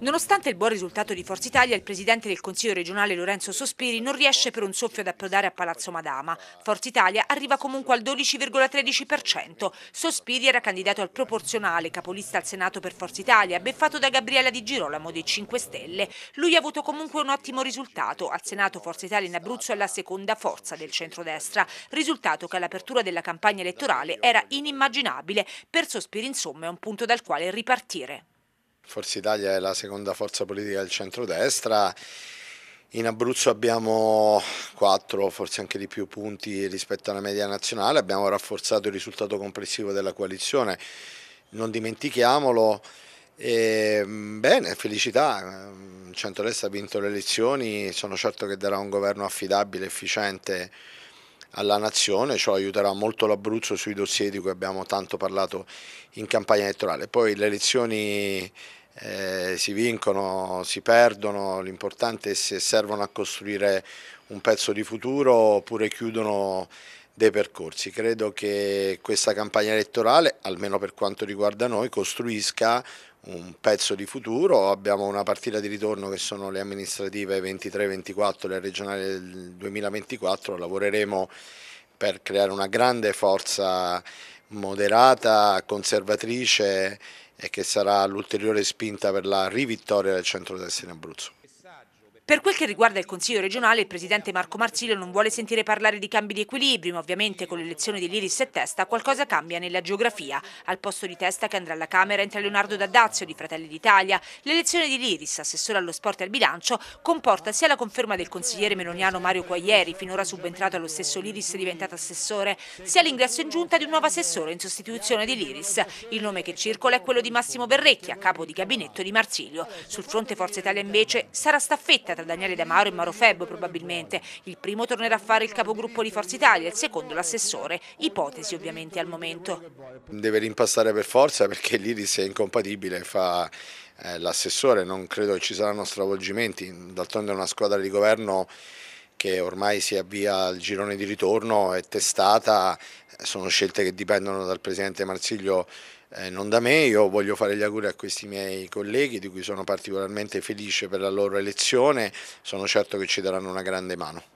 Nonostante il buon risultato di Forza Italia, il presidente del Consiglio regionale Lorenzo Sospiri non riesce per un soffio ad approdare a Palazzo Madama. Forza Italia arriva comunque al 12,13%. Sospiri era candidato al proporzionale, capolista al Senato per Forza Italia, beffato da Gabriella Di Girolamo dei 5 Stelle. Lui ha avuto comunque un ottimo risultato. Al Senato Forza Italia in Abruzzo è la seconda forza del centrodestra. Risultato che all'apertura della campagna elettorale era inimmaginabile. Per Sospiri, insomma, è un punto dal quale ripartire. Forza Italia è la seconda forza politica del centrodestra. In Abruzzo abbiamo quattro, forse anche di più punti rispetto alla media nazionale, abbiamo rafforzato il risultato complessivo della coalizione, non dimentichiamolo. E, ehm, bene, felicità, il ehm, centrodestra ha vinto le elezioni, sono certo che darà un governo affidabile, efficiente alla nazione, ciò aiuterà molto l'Abruzzo sui dossier di cui abbiamo tanto parlato in campagna elettorale. Poi le elezioni eh, si vincono, si perdono, l'importante è se servono a costruire un pezzo di futuro oppure chiudono dei percorsi. Credo che questa campagna elettorale, almeno per quanto riguarda noi, costruisca un pezzo di futuro, abbiamo una partita di ritorno che sono le amministrative 23-24, le regionali del 2024, lavoreremo per creare una grande forza moderata, conservatrice e che sarà l'ulteriore spinta per la rivittoria del centro-destra in Abruzzo. Per quel che riguarda il Consiglio regionale, il presidente Marco Marsilio non vuole sentire parlare di cambi di equilibri, ma ovviamente con l'elezione di Liris e Testa qualcosa cambia nella geografia. Al posto di Testa che andrà alla Camera entra Leonardo D'Addazio di Fratelli d'Italia. L'elezione di Liris, assessore allo sport e al bilancio, comporta sia la conferma del consigliere meloniano Mario Quaglieri, finora subentrato allo stesso Liris diventato assessore, sia l'ingresso in giunta di un nuovo assessore in sostituzione di Liris. Il nome che circola è quello di Massimo Berrecchia, capo di gabinetto di Marsilio. Sul fronte Forza Italia invece sarà staffetta diretta tra Daniele De Mauro e Mauro Febbo probabilmente. Il primo tornerà a fare il capogruppo di Forza Italia, il secondo l'assessore, ipotesi ovviamente al momento. Deve rimpastare per forza perché l'Iris è incompatibile, fa eh, l'assessore, non credo che ci saranno stravolgimenti, d'altronde è una squadra di governo che ormai si avvia al girone di ritorno, è testata, sono scelte che dipendono dal Presidente Marsiglio eh, non da me, io voglio fare gli auguri a questi miei colleghi di cui sono particolarmente felice per la loro elezione, sono certo che ci daranno una grande mano.